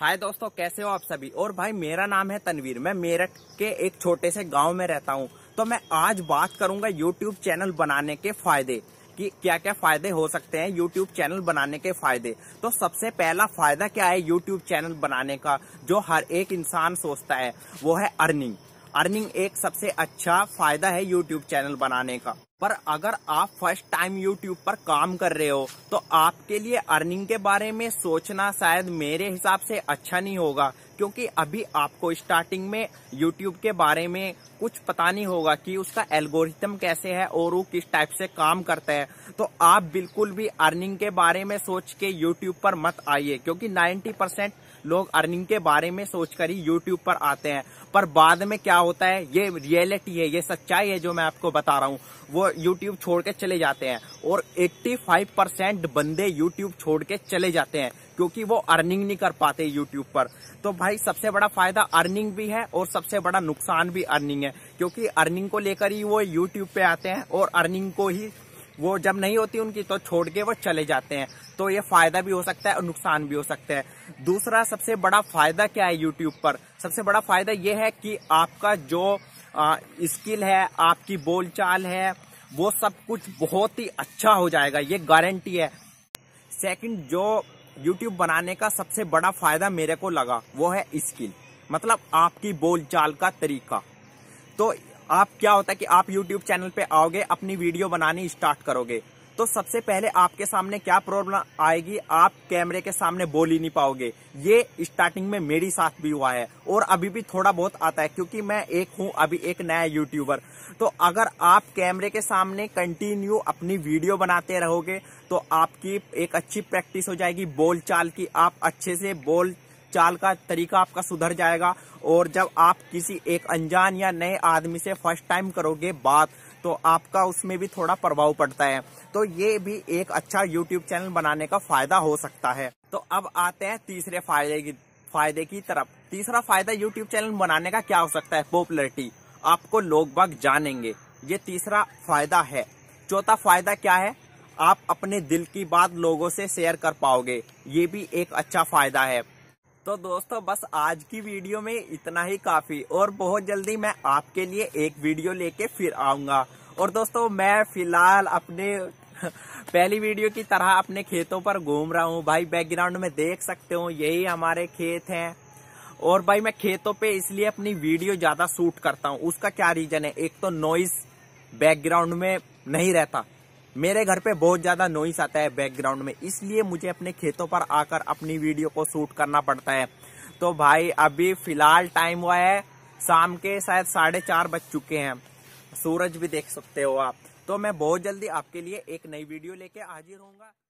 हाय दोस्तों कैसे हो आप सभी और भाई मेरा नाम है तनवीर मैं मेरठ के एक छोटे से गांव में रहता हूं तो मैं आज बात करूंगा यूट्यूब चैनल बनाने के फायदे कि क्या क्या फायदे हो सकते हैं यूट्यूब चैनल बनाने के फायदे तो सबसे पहला फायदा क्या है यूट्यूब चैनल बनाने का जो हर एक इंसान सोचता है वो है अर्निंग अर्निंग एक सबसे अच्छा फायदा है यूट्यूब चैनल बनाने का पर अगर आप फर्स्ट टाइम यूट्यूब पर काम कर रहे हो तो आपके लिए अर्निंग के बारे में सोचना शायद मेरे हिसाब से अच्छा नहीं होगा क्योंकि अभी आपको स्टार्टिंग में यूट्यूब के बारे में कुछ पता नहीं होगा कि उसका एल्गोरिथम कैसे है और वो किस टाइप से काम करता है तो आप बिल्कुल भी अर्निंग के बारे में सोच के यूट्यूब पर मत आइए क्योंकि 90 परसेंट लोग अर्निंग के बारे में सोचकर ही यूट्यूब पर आते हैं पर बाद में क्या होता है ये रियलिटी है ये सच्चाई है जो मैं आपको बता रहा हूँ वो यूट्यूब छोड़ के चले जाते हैं और 85 परसेंट बंदे यूट्यूब छोड़ के चले जाते हैं क्योंकि वो अर्निंग नहीं कर पाते यूट्यूब पर तो भाई सबसे बड़ा फायदा अर्निंग भी है और सबसे बड़ा नुकसान भी अर्निंग है क्योंकि अर्निंग को लेकर ही वो यूट्यूब पे आते हैं और अर्निंग को ही वो जब नहीं होती उनकी तो छोड़ के वो चले जाते हैं तो ये फायदा भी हो सकता है और नुकसान भी हो सकता है दूसरा सबसे बड़ा फायदा क्या है यूट्यूब पर सबसे बड़ा फायदा ये है कि आपका जो स्किल है आपकी बोलचाल है वो सब कुछ बहुत ही अच्छा हो जाएगा ये गारंटी है सेकंड जो यूट्यूब बनाने का सबसे बड़ा फायदा मेरे को लगा वो है स्किल मतलब आपकी बोलचाल का तरीका तो आप क्या होता है कि आप यूट्यूब चैनल पे आओगे अपनी वीडियो बनानी स्टार्ट करोगे तो सबसे पहले आपके सामने क्या प्रॉब्लम आएगी आप कैमरे के सामने बोल ही नहीं पाओगे ये स्टार्टिंग में मेरी साथ भी हुआ है और अभी भी थोड़ा बहुत आता है क्योंकि मैं एक हूं अभी एक नया यूट्यूबर तो अगर आप कैमरे के सामने कंटिन्यू अपनी वीडियो बनाते रहोगे तो आपकी एक अच्छी प्रैक्टिस हो जाएगी बोल चाल की आप अच्छे से बोल चाल का तरीका आपका सुधर जाएगा और जब आप किसी एक अनजान या नए आदमी से फर्स्ट टाइम करोगे बात तो आपका उसमें भी थोड़ा प्रभाव पड़ता है तो ये भी एक अच्छा यूट्यूब चैनल बनाने का फायदा हो सकता है तो अब आते हैं तीसरे फायदे की फायदे की तरफ तीसरा फायदा यूट्यूब चैनल बनाने का क्या हो सकता है पॉपुलरिटी आपको लोग बाग जानेंगे ये तीसरा फायदा है चौथा फायदा क्या है आप अपने दिल की बात लोगों से शेयर कर पाओगे ये भी एक अच्छा फायदा है तो दोस्तों बस आज की वीडियो में इतना ही काफ़ी और बहुत जल्दी मैं आपके लिए एक वीडियो लेके फिर आऊंगा और दोस्तों मैं फिलहाल अपने पहली वीडियो की तरह अपने खेतों पर घूम रहा हूँ भाई बैकग्राउंड में देख सकते हो यही हमारे खेत हैं और भाई मैं खेतों पे इसलिए अपनी वीडियो ज़्यादा शूट करता हूँ उसका क्या रीज़न है एक तो नॉइस बैकग्राउंड में नहीं रहता मेरे घर पे बहुत ज़्यादा नॉइस आता है बैकग्राउंड में इसलिए मुझे अपने खेतों पर आकर अपनी वीडियो को शूट करना पड़ता है तो भाई अभी फिलहाल टाइम हुआ है शाम के शायद साढ़े चार बज चुके हैं सूरज भी देख सकते हो आप तो मैं बहुत जल्दी आपके लिए एक नई वीडियो लेके हाजिर हूँ